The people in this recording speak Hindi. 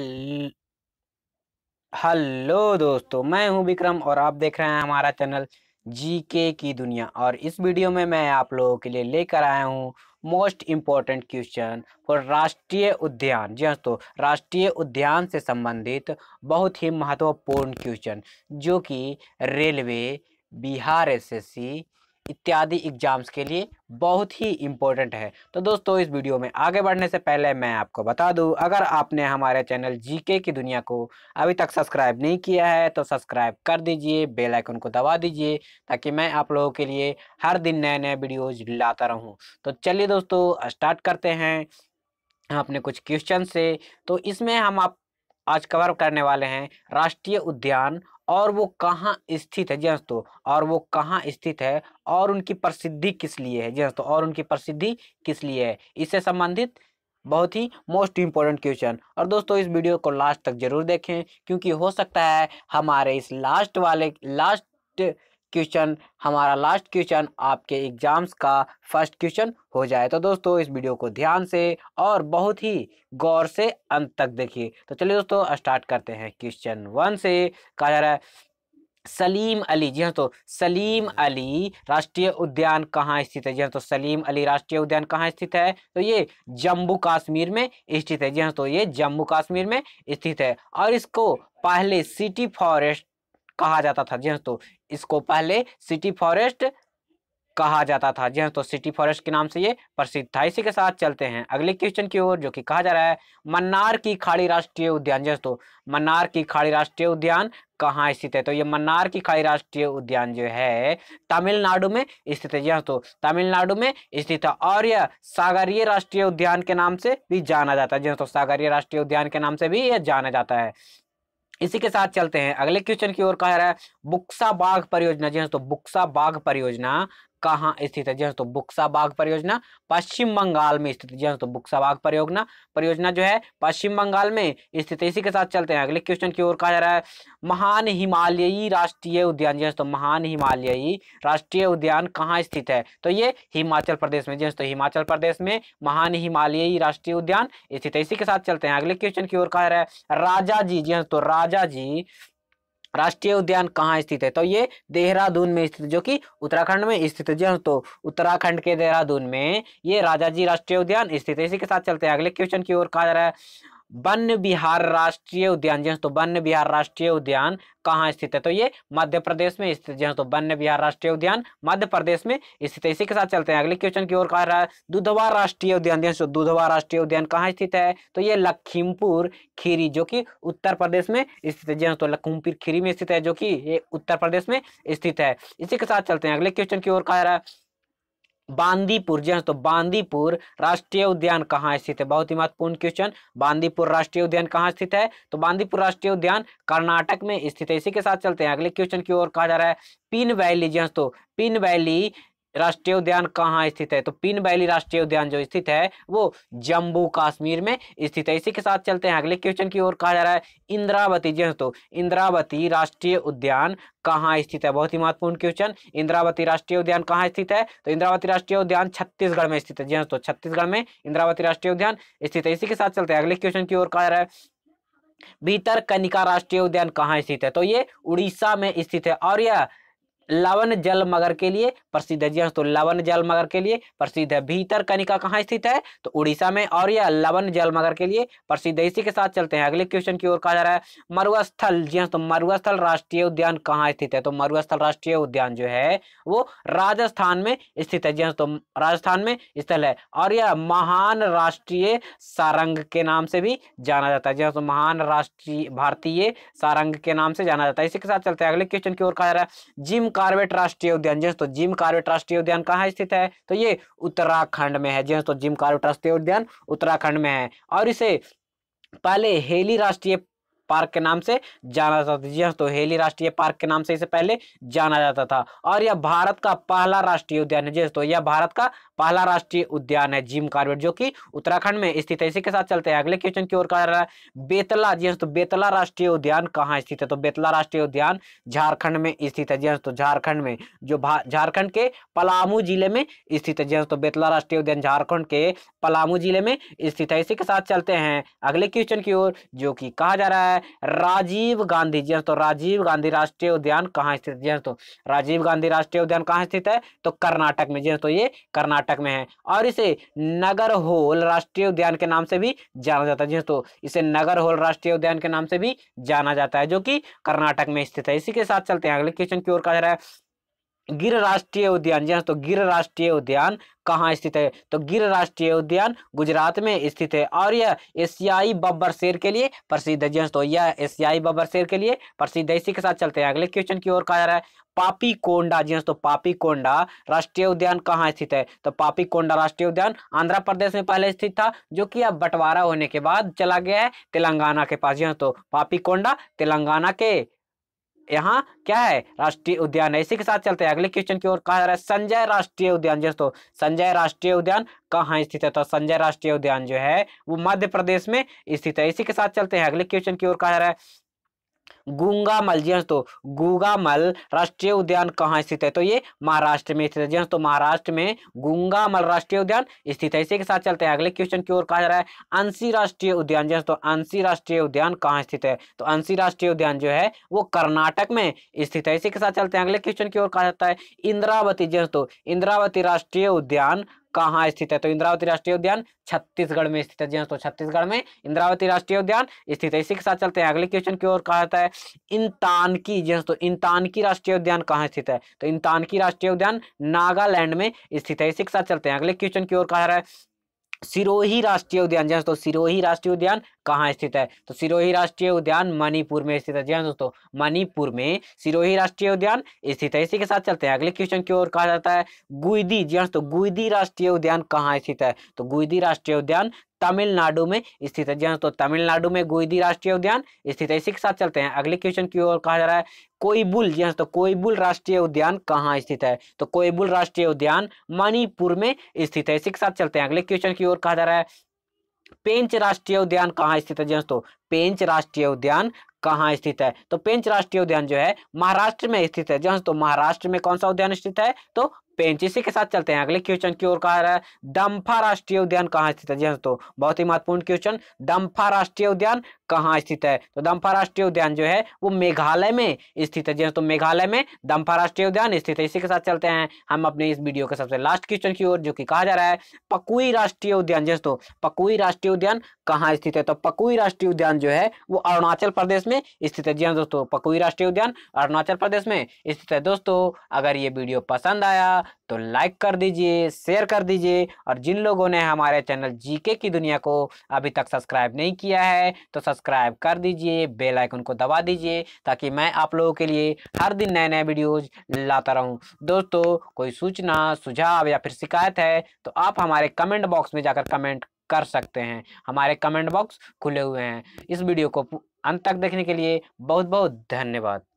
हम्म। हेलो दोस्तों मैं हूं विक्रम और आप देख रहे हैं हमारा चैनल जीके की दुनिया और इस वीडियो में मैं आप लोगों के लिए लेकर आया हूं मोस्ट इम्पॉर्टेंट क्वेश्चन फॉर राष्ट्रीय उद्यान जी हाँ दोस्तों राष्ट्रीय उद्यान से संबंधित बहुत ही महत्वपूर्ण क्वेश्चन जो कि रेलवे बिहार एसएससी इत्यादि एग्जाम्स के लिए बहुत ही इम्पोर्टेंट है तो दोस्तों इस वीडियो में आगे बढ़ने से पहले मैं आपको बता दूं अगर आपने हमारे चैनल जीके की दुनिया को अभी तक सब्सक्राइब नहीं किया है तो सब्सक्राइब कर दीजिए बेल आइकन को दबा दीजिए ताकि मैं आप लोगों के लिए हर दिन नए नए वीडियोज लाता रहूँ तो चलिए दोस्तों स्टार्ट करते हैं अपने कुछ क्वेश्चन से तो इसमें हम आप आज कवर करने वाले हैं राष्ट्रीय उद्यान और वो कहाँ स्थित है जी हाँ दोस्तों और वो कहाँ स्थित है और उनकी प्रसिद्धि किस लिए है जी हाँ दोस्तों और उनकी प्रसिद्धि किस लिए है इससे संबंधित बहुत ही मोस्ट इम्पोर्टेंट क्वेश्चन और दोस्तों इस वीडियो को लास्ट तक जरूर देखें क्योंकि हो सकता है हमारे इस लास्ट वाले लास्ट क्वेश्चन हमारा लास्ट क्वेश्चन आपके एग्जाम्स का फर्स्ट क्वेश्चन हो जाए तो दोस्तों इस वीडियो को ध्यान से और बहुत ही गौर से अंत तक देखिए तो चलिए दोस्तों स्टार्ट करते हैं क्वेश्चन वन से कहा जा रहा है सलीम अली जी हाँ तो सलीम अली राष्ट्रीय उद्यान कहाँ स्थित है जी हाँ तो सलीम अली राष्ट्रीय उद्यान कहाँ स्थित है तो ये जम्मू कश्मीर में स्थित है जी हाँ तो ये जम्मू कश्मीर में स्थित है और इसको पहले सिटी फॉरेस्ट कहा जाता था जी दोस्तों इसको पहले सिटी फॉरेस्ट कहा जाता था जी दोस्तों सिटी फॉरेस्ट के नाम से ये प्रसिद्ध था इसी के साथ चलते हैं अगले क्वेश्चन की ओर जो कि कहा जा रहा है मन्नार की खाड़ी राष्ट्रीय उद्यान जी दोस्तों मन्नार की खाड़ी राष्ट्रीय उद्यान कहाँ स्थित है तो ये मन्नार की खाड़ी राष्ट्रीय उद्यान जो है तमिलनाडु में स्थित है जी दोस्तों तमिलनाडु में स्थित है और यह सागरीय राष्ट्रीय उद्यान के नाम से भी जाना जाता है जी दोस्तों सागरीय राष्ट्रीय उद्यान के नाम से भी यह जाना जाता है इसी के साथ चलते हैं अगले क्वेश्चन की ओर कह रहा है बुक्सा बाघ परियोजना जी हाँ तो बुक्सा बाघ परियोजना कहाँ स्थित है जी तो बुक्सा बाघ परियोजना पश्चिम बंगाल में स्थित जी तो बुक्सा बाघ परियोजना परियोजना जो है पश्चिम बंगाल में स्थित है इसी के साथ चलते हैं अगले क्वेश्चन की ओर कहा जा रहा है महान हिमालयी राष्ट्रीय उद्यान जी तो महान हिमालयी राष्ट्रीय उद्यान कहाँ स्थित है तो ये हिमाचल प्रदेश में जी तो हिमाचल प्रदेश में महान हिमालयी राष्ट्रीय उद्यान स्थित है इसी के साथ चलते हैं अगले क्वेश्चन की ओर कहा जा रहा है राजा जी जी तो राजा जी राष्ट्रीय उद्यान कहाँ स्थित है तो ये देहरादून में स्थित जो कि उत्तराखंड में स्थित है तो उत्तराखंड के देहरादून में ये राजा जी राष्ट्रीय उद्यान स्थित है इसी के साथ चलते हैं अगले क्वेश्चन की ओर कहा जा रहा है वन्य बिहार राष्ट्रीय उद्यान जी तो वन्य बिहार राष्ट्रीय उद्यान कहाँ स्थित है तो ये मध्य प्रदेश में स्थित है तो वन्य बिहार राष्ट्रीय उद्यान मध्य प्रदेश में स्थित है इसी के साथ चलते हैं अगले क्वेश्चन की ओर कहा रहा है दुधवा राष्ट्रीय उद्यान जो तो दुधवा राष्ट्रीय उद्यान कहाँ स्थित है तो ये लखीमपुर खीरी जो की उत्तर प्रदेश में स्थित है जी तो लखीमपुर खीरी में स्थित है जो की ये उत्तर प्रदेश में स्थित है इसी के साथ चलते हैं अगले क्वेश्चन की ओर कहा रहा है बांदीपुर जी हाँ, तो बांदीपुर राष्ट्रीय उद्यान कहाँ स्थित है बहुत ही महत्वपूर्ण क्वेश्चन बांदीपुर राष्ट्रीय उद्यान कहाँ स्थित है तो बांदीपुर राष्ट्रीय उद्यान कर्नाटक में स्थित है इसी के साथ चलते हैं अगले क्वेश्चन की ओर कहा जा रहा है पिन वैली जी हाँ, तो पिन वैली राष्ट्रीय उद्यान कहाँ स्थित है तो पिन वैली राष्ट्रीय उद्यान जो स्थित है वो जम्मू कश्मीर में स्थित है इसी के साथ चलते हैं अगले क्वेश्चन की ओर कहा जा रहा है इंद्रावती जी तो इंद्रावती राष्ट्रीय उद्यान कहाँ स्थित है बहुत ही महत्वपूर्ण क्वेश्चन इंद्रावती राष्ट्रीय उद्यान कहाँ स्थित है तो इंद्रावती राष्ट्रीय उद्यान छत्तीसगढ़ में स्थित है जी तो छत्तीसगढ़ में इंद्रावती राष्ट्रीय उद्यान स्थित है इसी के साथ चलते हैं अगले क्वेश्चन की ओर कहा जा रहा है भीतर कनिका राष्ट्रीय उद्यान कहाँ स्थित है तो ये उड़ीसा में स्थित है और यह लवन जल मगर के लिए प्रसिद्ध है जी दोस्तों हाँ, लवन जल मगर के लिए प्रसिद्ध है भीतर कनिका कहाँ स्थित है तो उड़ीसा में और यह लवन जल मगर के लिए प्रसिद्ध है इसी के साथ चलते हैं अगले क्वेश्चन की ओर कहा जा रहा है मरुस्थल जी हाँ, तो मरुस्थल राष्ट्रीय उद्यान कहाँ स्थित है तो मरुस्थल राष्ट्रीय उद्यान जो है वो राजस्थान में स्थित है जी हाँ, तो राजस्थान में स्थल है और यह महान राष्ट्रीय सारंग के नाम से भी जाना जाता है जी तो महान राष्ट्रीय भारतीय सारंग के नाम से जाना जाता है इसी के साथ चलते हैं अगले क्वेश्चन की ओर कहा जा रहा है जिम कार्बेट राष्ट्रीय उद्यान जी तो जिम कार्बेट राष्ट्रीय उद्यान कहाँ स्थित है तो ये उत्तराखंड में है जी तो जिम कार्बेट राष्ट्रीय उद्यान उत्तराखंड में है और इसे पहले हेली राष्ट्रीय पार्क के नाम से जाना जाता था जी हाँ तो हेली राष्ट्रीय पार्क के नाम से इसे पहले जाना जाता था और यह भारत का पहला राष्ट्रीय उद्यान है जी तो यह भारत का पहला राष्ट्रीय उद्यान है जिम कार्बेट जो कि उत्तराखंड में स्थित है इसी के साथ चलते हैं अगले क्वेश्चन की ओर कह रहा है बेतला जी हाँ, तो बेतला राष्ट्रीय उद्यान कहाँ स्थित है तो बेतला राष्ट्रीय उद्यान झारखंड में स्थित है जी हाँ, तो झारखंड में जो झारखंड के पलामू जिले में स्थित है जी हाँ, तो बेतला राष्ट्रीय उद्यान झारखंड के पलामू जिले में स्थित है इसी के साथ चलते हैं अगले क्वेश्चन की ओर जो कि कहा जा रहा है राजीव गांधी जी तो राजीव गांधी राष्ट्रीय उद्यान कहाँ स्थित है तो राजीव गांधी राष्ट्रीय उद्यान कहाँ स्थित है तो कर्नाटक में जी तो ये कर्नाटक कर्नाटक में है और इसे नगर होल राष्ट्रीय उद्यान के नाम से भी जाना जाता है जी दोस्तों हाँ, इसे नगर होल राष्ट्रीय उद्यान के नाम से भी जाना जाता है जो कि कर्नाटक में स्थित है इसी के साथ चलते हैं अगले क्वेश्चन की ओर कहा जा रहा है गिर राष्ट्रीय उद्यान जी तो गिर राष्ट्रीय उद्यान कहाँ स्थित है तो गिर राष्ट्रीय उद्यान गुजरात में स्थित है और यह एशियाई बब्बर शेर के लिए प्रसिद्ध है जी तो यह एशियाई बब्बर शेर के लिए प्रसिद्ध है इसी के साथ चलते हैं अगले क्वेश्चन की ओर कहा जा रहा है पापी कोंडा जी तो पापी कोंडा राष्ट्रीय उद्यान कहाँ स्थित है तो पापी कोंडा राष्ट्रीय उद्यान आंध्र प्रदेश में पहले स्थित था जो कि अब बंटवारा होने के बाद चला गया है तेलंगाना के पास जी तो पापी कोंडा तेलंगाना के यहाँ क्या है राष्ट्रीय उद्यान है इसी के साथ चलते हैं अगले क्वेश्चन की ओर कहा जा रहा है संजय राष्ट्रीय उद्यान जो तो संजय राष्ट्रीय उद्यान कहाँ स्थित है तो संजय राष्ट्रीय उद्यान जो है वो मध्य प्रदेश में स्थित है इसी के साथ चलते हैं अगले क्वेश्चन की ओर कहा जा रहा है मल जी दोस्तों हाँ, मल राष्ट्रीय उद्यान कहाँ स्थित है तो ये महाराष्ट्र में स्थित है जी दोस्तों हाँ, महाराष्ट्र में मल राष्ट्रीय उद्यान स्थित है इसी के साथ चलते हैं अगले क्वेश्चन की ओर कहा जा रहा है अंशी राष्ट्रीय उद्यान जी दोस्तों हाँ, अंशी राष्ट्रीय उद्यान कहाँ स्थित है तो अंशी राष्ट्रीय उद्यान जो है वो कर्नाटक में स्थित है इसी के साथ चलते हैं अगले क्वेश्चन की ओर कहा जाता है इंद्रावती जी दोस्तों इंद्रावती राष्ट्रीय उद्यान कहाँ स्थित है तो इंद्रावती राष्ट्रीय उद्यान छत्तीसगढ़ में स्थित है जी हाँ तो छत्तीसगढ़ में इंद्रावती राष्ट्रीय उद्यान स्थित है इसी के साथ चलते हैं अगले क्वेश्चन की ओर कहा जाता है इंतानकी जी हाँ इंतान तो इंतानकी राष्ट्रीय उद्यान कहाँ स्थित है तो इंतानकी राष्ट्रीय उद्यान नागालैंड में स्थित है इसी के साथ चलते हैं अगले क्वेश्चन की ओर कहा रहा है सिरोही राष्ट्रीय उद्यान जी हाँ, तो सिरोही राष्ट्रीय उद्यान कहाँ स्थित है तो सिरोही राष्ट्रीय उद्यान मणिपुर में स्थित है जी हाँ दोस्तों मणिपुर में सिरोही राष्ट्रीय उद्यान स्थित है इसी के साथ चलते हैं अगले क्वेश्चन की ओर कहा जाता है गुईदी जी हाँ गुईदी राष्ट्रीय उद्यान कहाँ स्थित है तो गुईदी राष्ट्रीय उद्यान तमिलनाडु में स्थित है जी हाँ तो तमिलनाडु में गोईदी राष्ट्रीय उद्यान स्थित है इसी के साथ चलते हैं अगले क्वेश्चन की ओर कहा जा रहा है कोईबुल जी हाँ तो कोईबुल राष्ट्रीय उद्यान कहाँ स्थित है तो कोईबुल राष्ट्रीय उद्यान मणिपुर में स्थित है इसी के साथ चलते हैं अगले क्वेश्चन की ओर कहा जा रहा है पेंच राष्ट्रीय उद्यान कहाँ स्थित है हाँ दोस्तों पेंच राष्ट्रीय उद्यान कहाँ स्थित है तो पेंच राष्ट्रीय उद्यान जो है महाराष्ट्र में स्थित है जहां तो महाराष्ट्र में कौन सा उद्यान स्थित है तो पेंच इसी के साथ चलते हैं अगले क्वेश्चन की ओर कहा रहा है दम्फा राष्ट्रीय उद्यान कहाँ स्थित है जी हाँ तो बहुत ही महत्वपूर्ण क्वेश्चन दम्फा राष्ट्रीय उद्यान कहाँ स्थित है तो दम्फा राष्ट्रीय उद्यान जो है वो मेघालय में स्थित है जी हाँ तो मेघालय में दम्फा राष्ट्रीय उद्यान स्थित है इसी के साथ चलते हैं हम अपने इस वीडियो के सबसे लास्ट क्वेश्चन की ओर जो कि कहा जा रहा है पकुई राष्ट्रीय उद्यान जी तो पकुई राष्ट्रीय उद्यान कहाँ स्थित है तो पकुई राष्ट्रीय उद्यान उद्यान जो है वो अरुणाचल प्रदेश में स्थित है जी हाँ दोस्तों पकुई राष्ट्रीय उद्यान अरुणाचल प्रदेश में स्थित है दोस्तों अगर ये वीडियो पसंद आया तो लाइक कर दीजिए शेयर कर दीजिए और जिन लोगों ने हमारे चैनल जीके की दुनिया को अभी तक सब्सक्राइब नहीं किया है तो सब्सक्राइब कर दीजिए बेल आइकन को दबा दीजिए ताकि मैं आप लोगों के लिए हर दिन नए नए वीडियोज लाता रहूं दोस्तों कोई सूचना सुझाव या फिर शिकायत है तो आप हमारे कमेंट बॉक्स में जाकर कमेंट कर सकते हैं हमारे कमेंट बॉक्स खुले हुए हैं इस वीडियो को अंत तक देखने के लिए बहुत बहुत धन्यवाद